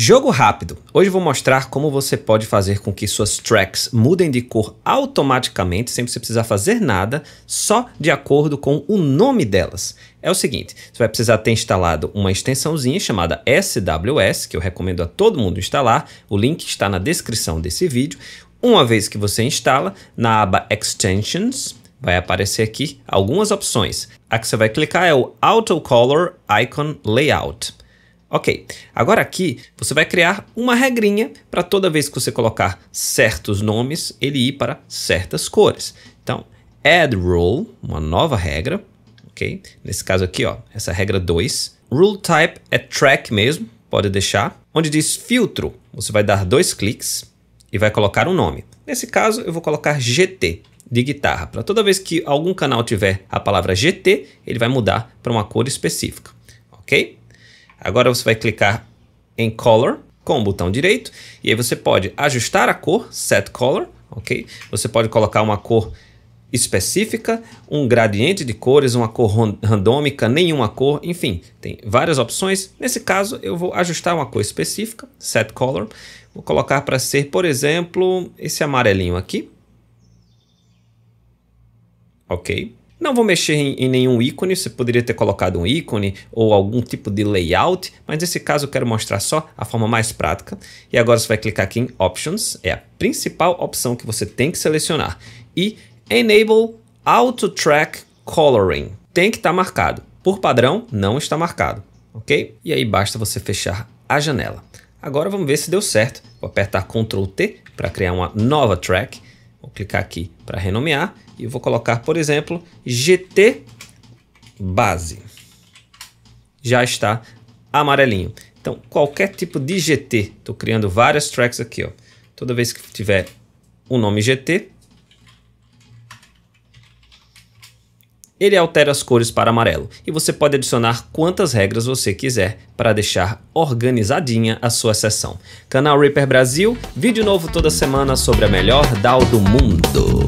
Jogo rápido. Hoje vou mostrar como você pode fazer com que suas tracks mudem de cor automaticamente, sem você precisar fazer nada, só de acordo com o nome delas. É o seguinte, você vai precisar ter instalado uma extensãozinha chamada SWS, que eu recomendo a todo mundo instalar. O link está na descrição desse vídeo. Uma vez que você instala, na aba Extensions, vai aparecer aqui algumas opções. A que você vai clicar é o Auto Color Icon Layout. Ok, agora aqui você vai criar uma regrinha para toda vez que você colocar certos nomes, ele ir para certas cores. Então, add rule, uma nova regra, ok? Nesse caso aqui, ó, essa regra 2. Rule type é track mesmo, pode deixar. Onde diz filtro, você vai dar dois cliques e vai colocar um nome. Nesse caso, eu vou colocar GT de guitarra. Para toda vez que algum canal tiver a palavra GT, ele vai mudar para uma cor específica, ok? Agora você vai clicar em Color com o botão direito e aí você pode ajustar a cor, Set Color, ok? Você pode colocar uma cor específica, um gradiente de cores, uma cor randômica, nenhuma cor, enfim, tem várias opções. Nesse caso, eu vou ajustar uma cor específica, set color. Vou colocar para ser, por exemplo, esse amarelinho aqui. OK. Não vou mexer em, em, nenhum ícone, você poderia ter colocado um ícone ou algum tipo de layout, mas nesse caso eu quero mostrar só a forma mais prática. E agora você vai clicar aqui em Options, é a principal opção que você tem que selecionar. E Enable Auto Track Coloring, tem que estar tá marcado. Por padrão, não está marcado, ok? E aí basta você fechar a janela. Agora vamos ver se deu certo. Vou apertar Ctrl T para criar uma nova track Vou clicar aqui para renomear e vou colocar, por exemplo, GT Base. Já está amarelinho. Então, qualquer tipo de GT, estou criando várias tracks aqui. Ó. Toda vez que tiver o nome GT, Ele altera as cores para amarelo e você pode adicionar quantas regras você quiser para deixar organizadinha a sua sessão. Canal Reaper Brasil, vídeo novo toda semana sobre a melhor DAO do mundo.